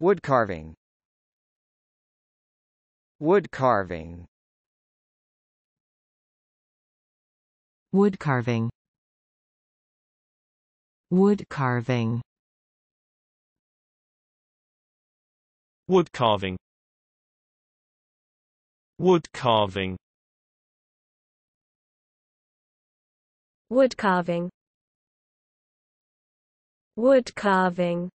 Wood carving. Wood carving. Wood carving. Wood carving. Wood carving. Wood carving. Wood carving. Wood carving.